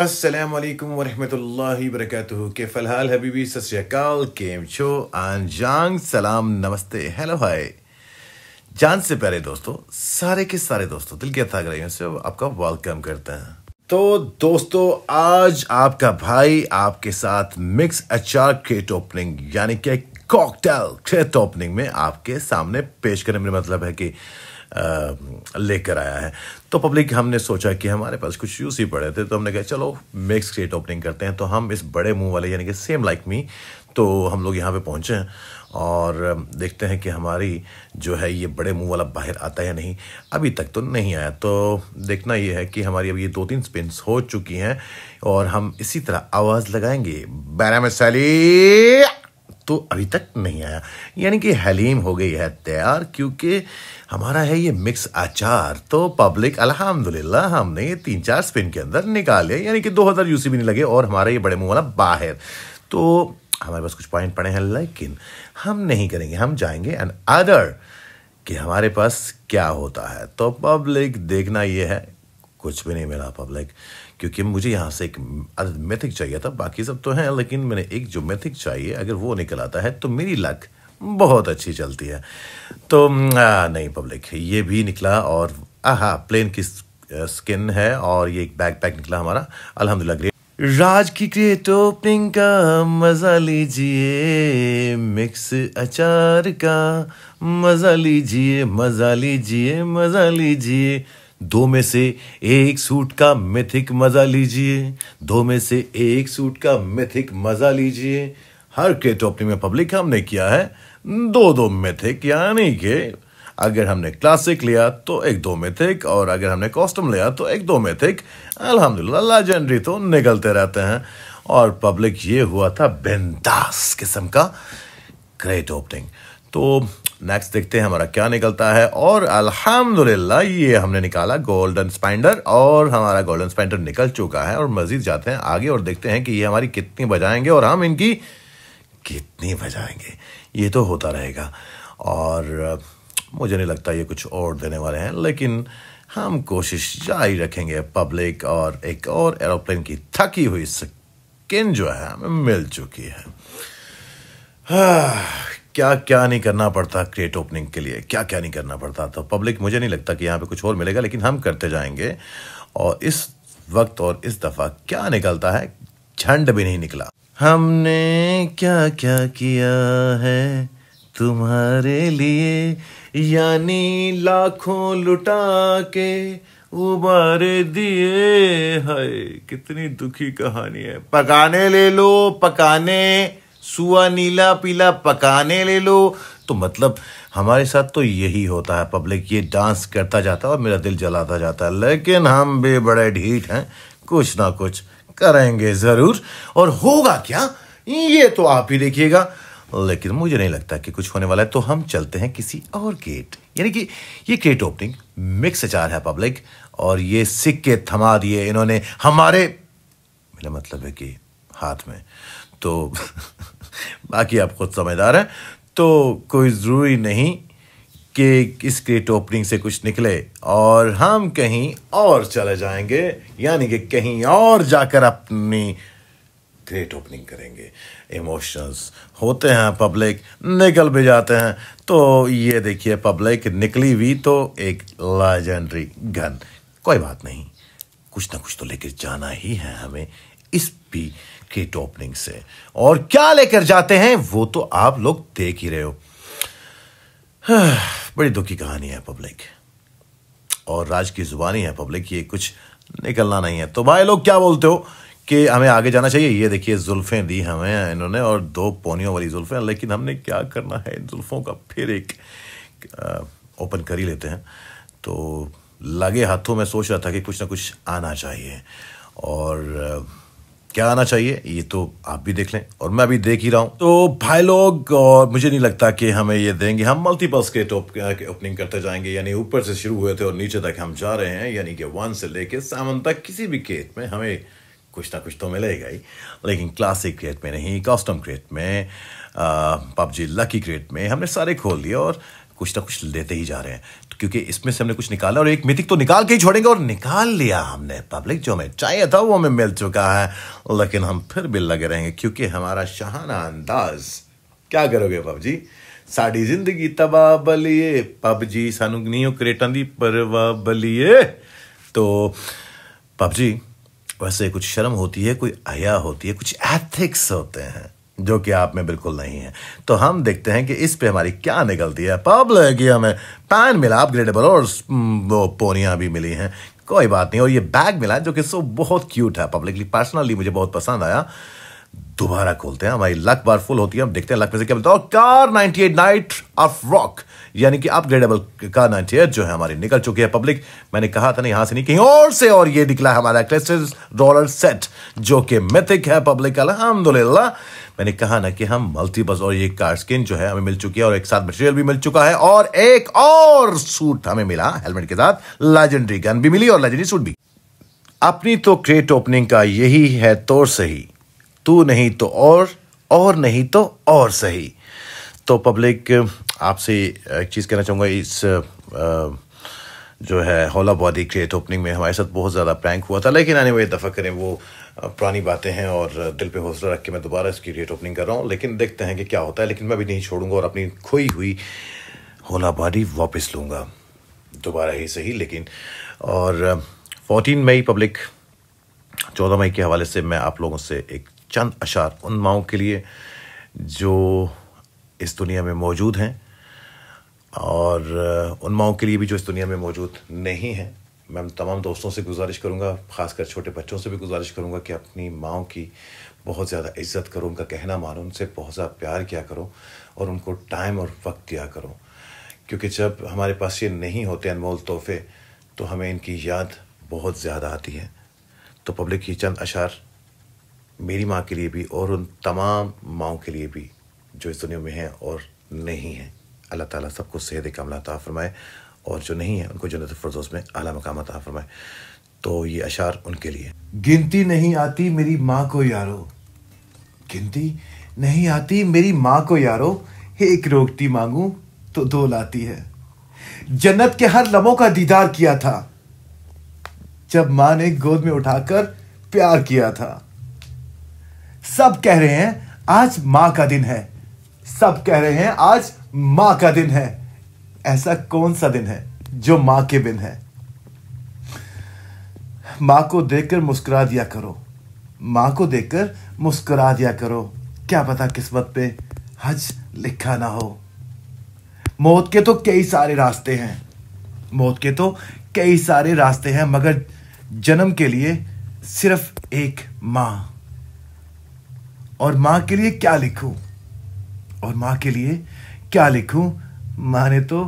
असलम वरहमल वरक के फ़िलहाल हबीबी सत श्रीकाल केम छो आनजांग सलाम नमस्ते हेलो हाय जान से प्यारे दोस्तों सारे के सारे दोस्तों दिल के अथाग्राहियों से आपका वेलकम करते हैं तो दोस्तों आज आपका भाई आपके साथ मिक्स अचार क्रेट ओपनिंग यानी कि कॉकटेल क्रेट ओपनिंग में आपके सामने पेश करने मेरा मतलब है कि लेकर आया है तो पब्लिक हमने सोचा कि हमारे पास कुछ यूज़ ही पड़े थे तो हमने कहा चलो मिक्स क्रिएट ओपनिंग करते हैं तो हम इस बड़े मुंह वाले यानी कि सेम लाइक मी तो हम लोग यहाँ पे पहुँचे हैं और देखते हैं कि हमारी जो है ये बड़े मुंह वाला बाहर आता है या नहीं अभी तक तो नहीं आया तो देखना ये है कि हमारी अब ये दो तीन स्पिन्स हो चुकी हैं और हम इसी तरह आवाज़ लगाएंगे बैराम सली तो अभी तक नहीं आया यानी कि हलीम हो गई है तैयार क्योंकि हमारा है ये मिक्स अचार तो पब्लिक अल्हम्दुलिल्लाह हमने ये तीन चार स्पिन के अंदर निकाल लिया यानी कि दो हज़ार यूसी भी नहीं लगे और हमारा ये बड़े मुँह वाला बाहर तो हमारे पास कुछ पॉइंट पड़े हैं लेकिन हम नहीं करेंगे हम जाएंगे एंड अदर कि हमारे पास क्या होता है तो पब्लिक देखना ये है कुछ भी नहीं मिला पब्लिक क्योंकि मुझे यहाँ से एक मैथिक चाहिए था बाकी सब तो हैं लेकिन मैंने एक जो मैथिक चाहिए अगर वो निकल आता है तो मेरी लक बहुत अच्छी चलती है तो आ, नहीं पब्लिक ये भी निकला और आहा प्लेन की स्किन है और ये एक बैग पैक निकला हमारा अलहमदिल्ला ग्रेट राज की क्रिएट ओपनिंग का मज़ा लीजिए मिक्स अचार का मज़ा लीजिए मज़ा लीजिए मज़ा लीजिए दो में से एक सूट का मिथिक मजा लीजिए दो में से एक सूट का मिथिक मजा लीजिए हर के ओपनिंग में पब्लिक हमने किया है दो दो मिथिक यानी कि अगर हमने क्लासिक लिया तो एक दो मिथिक और अगर हमने कॉस्ट्यूम लिया तो एक दो मिथिक अलहमदिल्ला लेजेंडरी तो निकलते रहते हैं और पब्लिक ये हुआ था बिंदास किस्म का ग्रेट ओपनिंग तो नेक्स्ट देखते हैं हमारा क्या निकलता है और अल्हम्दुलिल्लाह ये हमने निकाला गोल्डन स्पाइंडर और हमारा गोल्डन स्पाइंडर निकल चुका है और मजीद जाते हैं आगे और देखते हैं कि ये हमारी कितनी बजाएंगे और हम इनकी कितनी बजाएंगे ये तो होता रहेगा और मुझे नहीं लगता ये कुछ और देने वाले हैं लेकिन हम कोशिश जारी रखेंगे पब्लिक और एक और एरोप्लेन की थकी हुई स्किन जो है हमें मिल चुकी है क्या क्या नहीं करना पड़ता क्रिएट ओपनिंग के लिए क्या क्या नहीं करना पड़ता तो पब्लिक मुझे नहीं लगता कि यहाँ पे कुछ और मिलेगा लेकिन हम करते जाएंगे और इस वक्त और इस दफ़ा क्या निकलता है झंड भी नहीं निकला हमने क्या क्या किया है तुम्हारे लिए यानी लाखों लुटा के उबार दिए है कितनी दुखी कहानी है पकाने ले लो पकाने सुआ नीला पीला पकाने ले लो तो मतलब हमारे साथ तो यही होता है पब्लिक ये डांस करता जाता है और मेरा दिल जलाता जाता है लेकिन हम भी बड़े ढीठ हैं कुछ ना कुछ करेंगे ज़रूर और होगा क्या ये तो आप ही देखिएगा लेकिन मुझे नहीं लगता कि कुछ होने वाला है तो हम चलते हैं किसी और गेट यानी कि ये गेट ओपनिंग मिक्स अचार है पब्लिक और ये सिक्के थमा दिए इन्होंने हमारे मेरा मतलब है कि हाथ में तो बाकी आप खुद समझदार हैं तो कोई ज़रूरी नहीं कि इस क्रिएट ओपनिंग से कुछ निकले और हम कहीं और चले जाएंगे यानी कि कहीं और जाकर अपनी ग्रेट ओपनिंग करेंगे इमोशंस होते हैं पब्लिक निकल भी जाते हैं तो ये देखिए पब्लिक निकली हुई तो एक लाजेंड्री गन कोई बात नहीं कुछ ना कुछ तो लेकर जाना ही है हमें इस भी गेट ओपनिंग से और क्या लेकर जाते हैं वो तो आप लोग देख ही रहे हो बड़ी दुखी कहानी है पब्लिक और राज की जुबानी है पब्लिक ये कुछ निकलना नहीं है तो भाई लोग क्या बोलते हो कि हमें आगे जाना चाहिए ये देखिए जुल्फ़ें दी हमें इन्होंने और दो पोनियों वाली जुल्फ़ें लेकिन हमने क्या करना है इन जुल्फ़ों का फिर एक ओपन कर ही लेते हैं तो लगे हाथों में सोच रहा था कि कुछ ना कुछ आना चाहिए और क्या आना चाहिए ये तो आप भी देख लें और मैं भी देख ही रहा हूँ तो भाई लोग और मुझे नहीं लगता कि हमें ये देंगे हम मल्टीपल्स के टॉप के ओपनिंग करते जाएंगे यानी ऊपर से शुरू हुए थे और नीचे तक हम जा रहे हैं यानी कि वन से लेके सेवन तक किसी भी केट में हमें कुछ ना कुछ तो मिलेगा ही लेकिन क्लासिक क्रेट में नहीं कॉस्टम क्रेट में पबजी लकी क्रेट में हमने सारे खोल लिए और कुछ ना कुछ लेते ही जा रहे हैं तो क्योंकि इसमें से हमने कुछ निकाला और एक मिथिक तो निकाल के ही छोड़ेंगे और निकाल लिया हमने पब्लिक जो हमें चाहिए था वो हमें मिल चुका है लेकिन हम फिर भी लगे रहेंगे क्योंकि हमारा शाहाना अंदाज क्या करोगे पबजी ਸਾਡੀ ਜ਼ਿੰਦਗੀ ਤਬਾਹ ਬਲੀਏ ਪਬਜੀ सानू नहीं क्रेटा दी ਦੀ बलिए तो पबजी वैसे कुछ शर्म होती है कोई आया होती है कुछ एथिक्स होते हैं जो कि आप में बिल्कुल नहीं है तो हम देखते हैं कि इस पे हमारी क्या निकलती है पब्ल है कि हमें पैन मिला अपग्रेडेबल और वो पोनियाँ भी मिली हैं कोई बात नहीं और ये बैग मिला जो कि सो बहुत क्यूट है पब्लिकली पर्सनली मुझे बहुत पसंद आया दोबारा खोलते हैं हमारी लक बार फुल होती है हम देखते हैं लक में से क्या मिलता है और कार 98 नाइट ऑफ रॉक यानी कि अपग्रेडेबल कार 98 जो है हमारी निकल चुकी है पब्लिक मैंने कहा था ना यहां से नहीं कहीं और से और ये निकला है हमारा क्लेसेस डॉलर सेट जो कि मिथिक है पब्लिक अलहमदुल्ला मैंने कहा ना कि हम मल्टीबस और ये कार स्किन जो है हमें मिल चुकी है और एक साथ मटेरियल भी मिल चुका है और एक और सूट हमें मिला हेलमेट के साथ लेजेंडरी गन भी मिली और लेजेंडरी सूट भी अपनी तो क्रेट ओपनिंग का यही है तो सही तू नहीं तो और और नहीं तो और सही तो पब्लिक आपसे एक चीज़ कहना चाहूंगा इस आ, जो है होला बॉडी क्रिएट ओपनिंग में हमारे साथ बहुत ज़्यादा प्रैंक हुआ था लेकिन आने वाली दफ़ा करें वो पुरानी बातें हैं और दिल पे हौसला रख के मैं दोबारा इसकी रेट ओपनिंग कर रहा हूँ लेकिन देखते हैं कि क्या होता है लेकिन मैं भी नहीं छोड़ूंगा और अपनी खोई हुई होला बॉडी वापस लूँगा दोबारा ही सही लेकिन और फोर्टीन मई पब्लिक चौदह मई के हवाले से मैं आप लोगों से एक चंद अशार उन माओ के लिए जो इस दुनिया में मौजूद हैं और उन माओ के लिए भी जो इस दुनिया में मौजूद नहीं है मैं तमाम दोस्तों से गुजारिश करूँगा ख़ासकर छोटे बच्चों से भी गुजारिश करूँगा कि अपनी माओ की बहुत ज़्यादा इज्जत करो उनका कहना मानो उनसे बहुत ज़्यादा प्यार किया करो और उनको टाइम और वक्त दिया करो क्योंकि जब हमारे पास ये नहीं होते अनमोल तोहफे तो हमें इनकी याद बहुत ज़्यादा आती है तो पब्लिक ये चंद अशार मेरी माँ के लिए भी और उन तमाम माओ के लिए भी जो इस दुनिया में हैं और नहीं हैं अल्लाह ताला सबको सेहत कमला अता फ़रमाए और जो नहीं है उनको जन्नत फ़रदोस में अला मकाम अता फ़रमाए तो ये अशार उनके लिए गिनती नहीं आती मेरी माँ को यारो गिनती नहीं आती मेरी माँ को यारो एक रोकती मांगू तो दो लाती है जन्नत के हर लम्हों का दीदार किया था जब माँ ने गोद में उठाकर प्यार किया था सब कह रहे हैं आज माँ का दिन है सब कह रहे हैं आज मां का दिन है ऐसा कौन सा दिन है जो मां के बिन है मां को देखकर मुस्कुरा दिया करो मां को देखकर मुस्कुरा दिया करो क्या पता किस्मत पे हज लिखा ना हो मौत के तो कई सारे रास्ते हैं मौत के तो कई सारे रास्ते हैं मगर जन्म के लिए सिर्फ एक मां और मां के लिए क्या लिखूं और मां के लिए क्या लिखूं माँ ने तो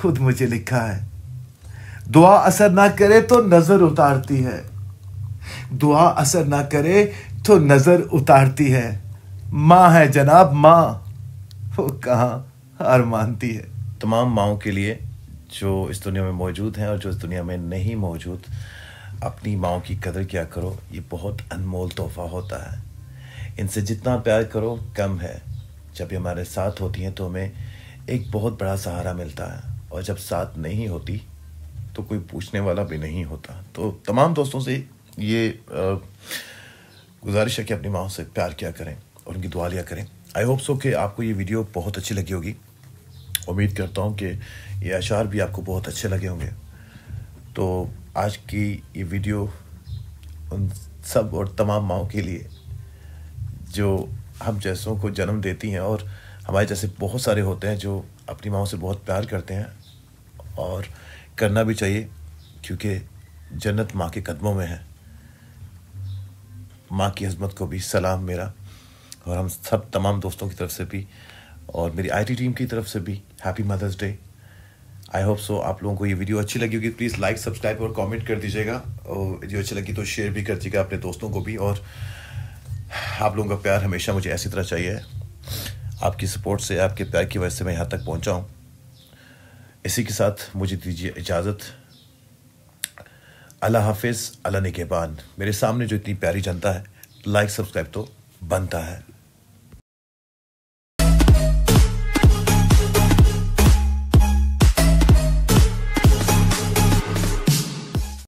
खुद मुझे लिखा है दुआ असर ना करे तो नजर उतारती है दुआ असर ना करे तो नजर उतारती है माँ है जनाब माँ वो कहाँ हार मानती है तमाम माओ के लिए जो इस दुनिया में मौजूद हैं और जो इस दुनिया में नहीं मौजूद अपनी माओ की कदर क्या करो ये बहुत अनमोल तोहफा होता है इनसे जितना प्यार करो कम है जब ये हमारे साथ होती हैं तो हमें एक बहुत बड़ा सहारा मिलता है और जब साथ नहीं होती तो कोई पूछने वाला भी नहीं होता तो तमाम दोस्तों से ये गुजारिश है कि अपनी माओ से प्यार किया करें और उनकी दुआ लिया करें आई होप सो कि आपको ये वीडियो बहुत अच्छी लगी होगी उम्मीद करता हूँ कि ये अशार भी आपको बहुत अच्छे लगे होंगे तो आज की ये वीडियो उन सब और तमाम माओ के लिए जो हम जैसों को जन्म देती हैं और हमारे जैसे बहुत सारे होते हैं जो अपनी माओ से बहुत प्यार करते हैं और करना भी चाहिए क्योंकि जन्नत माँ के कदमों में है माँ की हजमत को भी सलाम मेरा और हम सब तमाम दोस्तों की तरफ से भी और मेरी आईटी टीम की तरफ से भी happy mother's day I hope so आप लोगों को ये वीडियो अच्छी लगी होगी प्लीज़ लाइक सब्सक्राइब और कमेंट कर दीजिएगा और वीडियो अच्छी लगी तो शेयर भी कर दीजिएगा अपने दोस्तों को भी और आप लोगों का प्यार हमेशा मुझे ऐसी तरह चाहिए आपकी सपोर्ट से आपके प्यार की वजह से मैं यहाँ तक पहुँचा हूँ इसी के साथ मुझे दीजिए इजाज़त अल्लाह हाफिज़ अल्लाह निगेबान मेरे सामने जो इतनी प्यारी जनता है लाइक सब्सक्राइब तो बनता है